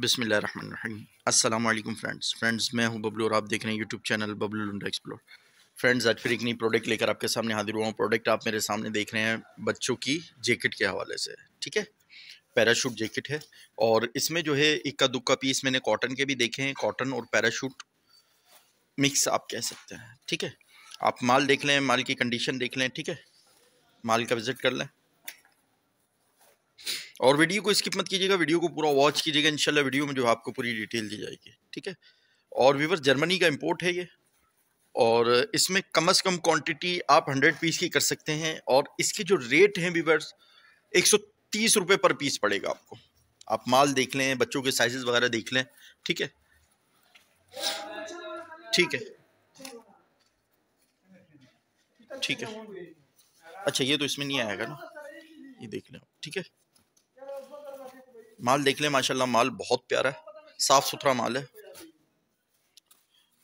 बिसमीम अल्लाम friends friends मैं हूं बबलू और आप देख रहे हैं YouTube channel Bablu Lunda explore friends आज फिर एक नई प्रोडक्ट लेकर आपके सामने हाजिर हुआ प्रोडक्ट आप मेरे सामने देख रहे हैं बच्चों की जैकेट के हवाले से ठीक है पैराशूट जैकेट है और इसमें जो है इक्का दुक्का पीस मैंने कॉटन के भी देखे हैं कॉटन और पैराशूट मिक्स आप कह सकते हैं ठीक है आप माल देख लें माल की कंडीशन देख लें ठीक है माल का विज़िट कर लें और वीडियो को स्किप मत कीजिएगा वीडियो को पूरा वॉच कीजिएगा इंशाल्लाह वीडियो में जो आपको पूरी डिटेल दी जाएगी ठीक है और वीवर जर्मनी का इम्पोर्ट है ये और इसमें कम अज़ कम क्वांटिटी आप हंड्रेड पीस की कर सकते हैं और इसके जो रेट हैं वीवर्स एक सौ तीस रुपये पर पीस पड़ेगा आपको आप माल देख लें बच्चों के साइजेस वगैरह देख लें ठीक है ठीक है ठीक है अच्छा ये तो इसमें नहीं आएगा ना ये देख लें ठीक है माल देख लें माशाल्लाह माल बहुत प्यारा है साफ़ सुथरा माल है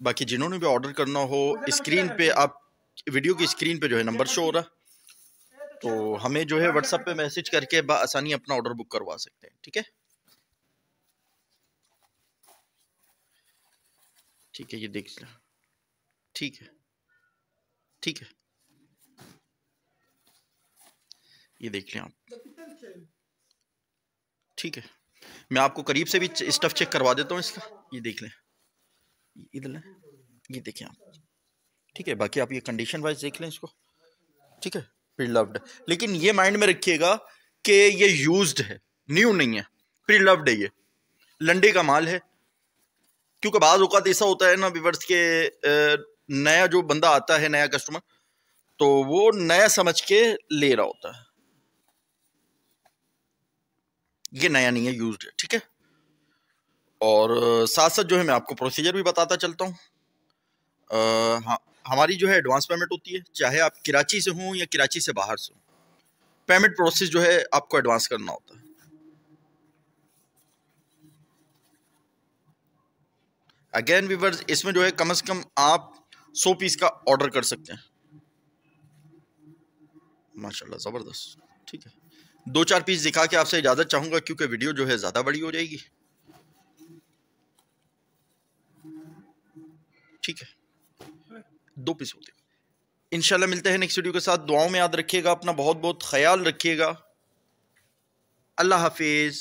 बाकी जिन्होंने भी ऑर्डर करना हो स्क्रीन पे आप वीडियो की स्क्रीन पे जो है नंबर शो हो रहा तो हमें जो है व्हाट्सएप पे मैसेज करके आसानी अपना ऑर्डर बुक करवा सकते हैं ठीक है ठीक है ये देख लिया ठीक है ठीक है ये देख लें आप ठीक है मैं आपको करीब से भी स्टफ़ चेक करवा देता हूँ इसका ये देख लें इधर लें ये देखें आप ठीक है बाकी आप ये कंडीशन वाइज देख लें इसको ठीक है प्रीलव्ड लेकिन ये माइंड में रखिएगा कि ये यूज्ड है न्यू नहीं है प्रीलव्ड है ये लंडे का माल है क्योंकि बाज़ अवत ऐसा होता है ना विवर्स के नया जो बंदा आता है नया कस्टमर तो वो नया समझ के ले रहा होता है ये नया नहीं है यूज ठीक है और साथ साथ जो है मैं आपको प्रोसीजर भी बताता चलता हूँ हाँ हमारी जो है एडवांस पेमेंट होती है चाहे आप कराची से हों या कराची से बाहर से हों पेमेंट प्रोसेस जो है आपको एडवांस करना होता है अगेन वीवर्स इसमें जो है कम से कम आप सौ पीस का ऑर्डर कर सकते हैं माशाल्लाह ज़बरदस्त ठीक है दो चार पीस दिखा के आपसे इजाज़त चाहूंगा क्योंकि वीडियो जो है ज़्यादा बड़ी हो जाएगी ठीक है दो पीस होते इनशाला मिलते हैं नेक्स्ट वीडियो के साथ दुआओं में याद रखिएगा अपना बहुत बहुत ख्याल रखिएगा अल्लाह हाफिज़